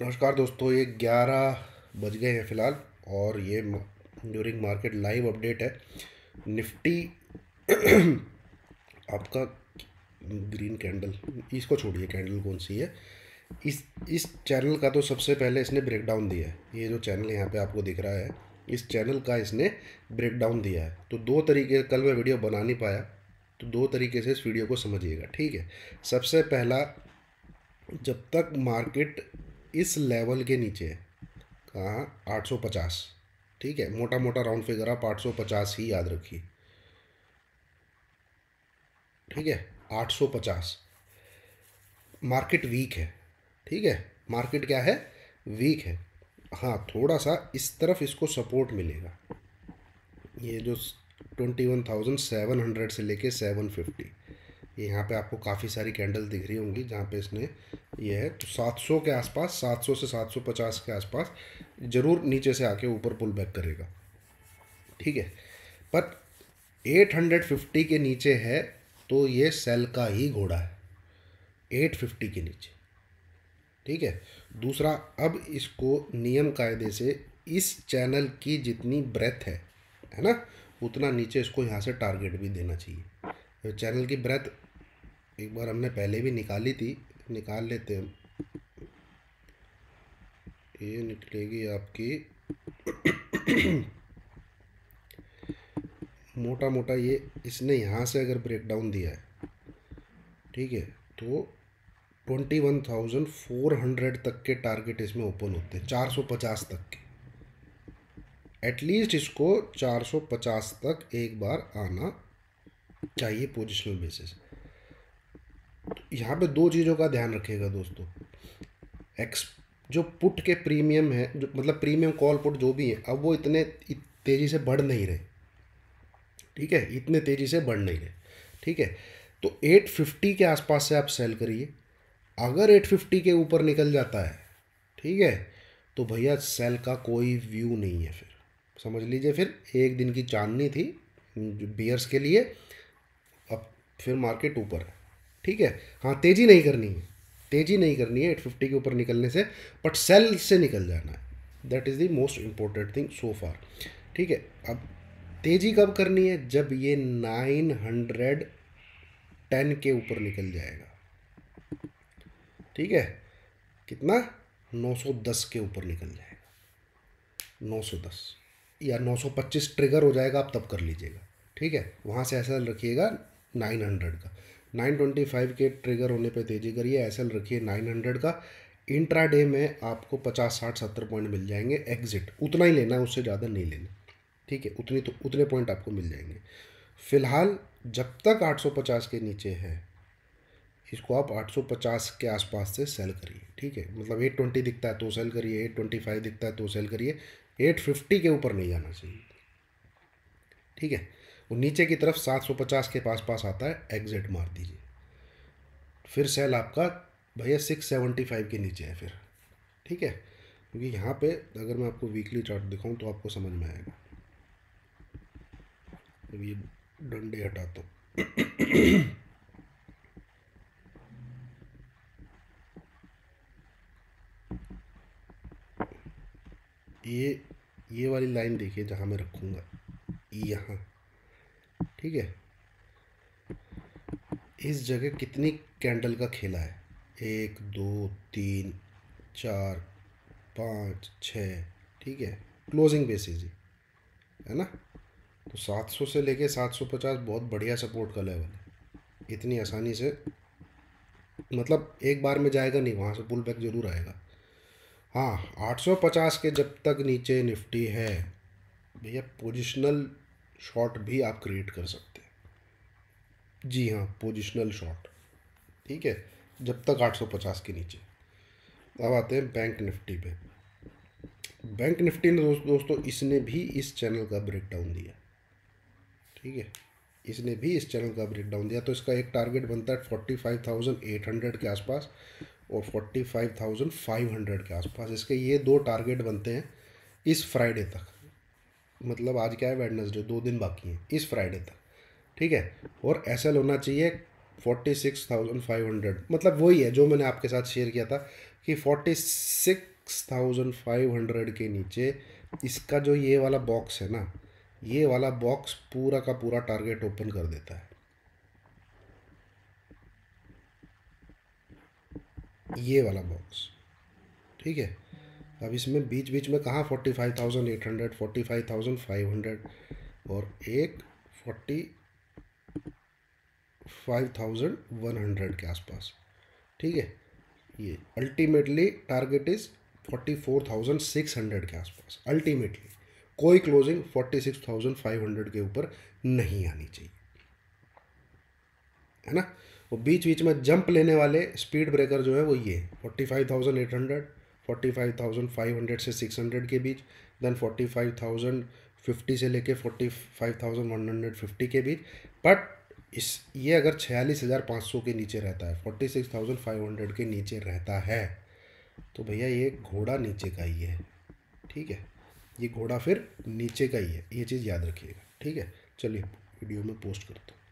नमस्कार दोस्तों ये ग्यारह बज गए हैं फ़िलहाल और ये ड्यूरिंग मार्केट लाइव अपडेट है निफ्टी आपका ग्रीन कैंडल इसको छोड़िए कैंडल कौन सी है इस इस चैनल का तो सबसे पहले इसने ब्रेकडाउन दिया है ये जो चैनल यहाँ पे आपको दिख रहा है इस चैनल का इसने ब्रेकडाउन दिया है तो दो तरीके कल मैं वीडियो बना नहीं पाया तो दो तरीके से इस वीडियो को समझिएगा ठीक है सबसे पहला जब तक मार्केट इस लेवल के नीचे कहाँ आठ सौ पचास ठीक है मोटा मोटा राउंड फिगर आप आठ सौ पचास ही याद रखिए ठीक है आठ सौ पचास मार्केट वीक है ठीक है मार्केट क्या है वीक है हाँ थोड़ा सा इस तरफ इसको सपोर्ट मिलेगा ये जो twenty one thousand seven hundred से लेके सेवन फिफ्टी यहाँ पे आपको काफ़ी सारी कैंडल दिख रही होंगी जहाँ पे इसने ये है तो 700 के आसपास 700 से 750 के आसपास ज़रूर नीचे से आके ऊपर पुल बैक करेगा ठीक है पर 850 के नीचे है तो ये सेल का ही घोड़ा है 850 के नीचे ठीक है दूसरा अब इसको नियम कायदे से इस चैनल की जितनी ब्रेथ है है ना उतना नीचे इसको यहाँ से टारगेट भी देना चाहिए चैनल तो की ब्रेथ एक बार हमने पहले भी निकाली थी निकाल लेते हम ये निकलेगी आपकी मोटा मोटा ये इसने यहाँ से अगर ब्रेक डाउन दिया है ठीक है तो twenty one thousand four hundred तक के टारगेट इसमें ओपन होते हैं चार सौ पचास तक के एटलीस्ट इसको चार सौ पचास तक एक बार आना चाहिए पोजिशनल बेसिस यहाँ पे दो चीज़ों का ध्यान रखिएगा दोस्तों एक्स जो पुट के प्रीमियम है जो मतलब प्रीमियम कॉल पुट जो भी है अब वो इतने तेज़ी से बढ़ नहीं रहे ठीक है इतने तेज़ी से बढ़ नहीं रहे ठीक है तो 850 के आसपास से आप सेल करिए अगर 850 के ऊपर निकल जाता है ठीक है तो भैया सेल का कोई व्यू नहीं है फिर समझ लीजिए फिर एक दिन की चांदनी थी बियर्स के लिए अब फिर मार्केट ऊपर है ठीक है हाँ तेज़ी नहीं करनी है तेज़ी नहीं करनी है एट फिफ्टी के ऊपर निकलने से बट सेल से निकल जाना है that is the most important thing so far ठीक है अब तेज़ी कब करनी है जब ये नाइन हंड्रेड टेन के ऊपर निकल जाएगा ठीक है कितना नौ सौ दस के ऊपर निकल जाएगा नौ सौ दस या नौ सौ पच्चीस ट्रिगर हो जाएगा आप तब कर लीजिएगा ठीक है वहाँ से ऐसा रखिएगा नाइन हंड्रेड का 925 के ट्रिगर होने पे तेज़ी करिए एल रखिए 900 का इंट्रा डे में आपको 50 60 70 पॉइंट मिल जाएंगे एग्जिट उतना ही लेना है उससे ज़्यादा नहीं लेना ठीक है उतनी तो उतने पॉइंट आपको मिल जाएंगे फ़िलहाल जब तक 850 के नीचे है इसको आप 850 के आसपास से सेल करिए ठीक है मतलब 820 दिखता है तो सेल करिए 825 दिखता है तो सेल करिए 850 के ऊपर नहीं जाना चाहिए ठीक है वो नीचे की तरफ 750 के पास पास आता है एग्जिट मार दीजिए फिर सेल आपका भैया 675 के नीचे है फिर ठीक है क्योंकि यहाँ पे अगर मैं आपको वीकली चार्ट दिखाऊँ तो आपको समझ में आएगा अब ये डंडे हटाता हूँ ये ये वाली लाइन देखिए जहाँ मैं रखूँगा यहाँ ठीक है इस जगह कितनी कैंडल का खेला है एक दो तीन चार पाँच छ ठीक है क्लोजिंग बेसिस ही है ना तो 700 से लेके 750 बहुत बढ़िया सपोर्ट का लेवल है इतनी आसानी से मतलब एक बार में जाएगा नहीं वहाँ से पुल बैक ज़रूर आएगा हाँ 850 के जब तक नीचे निफ्टी है भैया पोजिशनल शॉट भी आप क्रिएट कर सकते हैं जी हाँ पोजिशनल शॉट ठीक है जब तक 850 के नीचे अब आते हैं बैंक निफ्टी पे बैंक निफ्टी ने दोस्तों दोस्तों इसने भी इस चैनल का ब्रेकडाउन दिया ठीक है इसने भी इस चैनल का ब्रेकडाउन दिया तो इसका एक टारगेट बनता है forty five thousand eight hundred के आसपास और forty five thousand five hundred के आसपास इसके ये दो टारगेट बनते हैं इस फ्राइडे तक मतलब आज क्या है वेडनेसडे दो दिन बाकी हैं इस फ्राइडे तक ठीक है और एस होना चाहिए forty six thousand five hundred मतलब वही है जो मैंने आपके साथ शेयर किया था कि forty six thousand five hundred के नीचे इसका जो ये वाला बॉक्स है ना ये वाला बॉक्स पूरा का पूरा टारगेट ओपन कर देता है ये वाला बॉक्स ठीक है अब इसमें बीच बीच में कहाँ forty five thousand eight hundred forty five thousand five hundred और एक forty five thousand one hundred के आसपास ठीक है ये ultimately target is forty four thousand six hundred के आसपास अल्टीमेटली कोई closing forty six thousand five hundred के ऊपर नहीं आनी चाहिए है ना वो बीच बीच में जंप लेने वाले स्पीड ब्रेकर जो है वो ये forty five thousand eight hundred forty five thousand five hundred से सिक्स हंड्रेड के बीच then forty five thousand fifty से लेके forty five thousand one hundred fifty के बीच बट इस ये अगर छियालीस हज़ार पाँच सौ के नीचे रहता है forty six thousand five hundred के नीचे रहता है तो भैया ये घोड़ा नीचे का ही है ठीक है ये घोड़ा फिर नीचे का ही है ये चीज़ याद रखिएगा ठीक है चलिए वीडियो में पोस्ट करता हूँ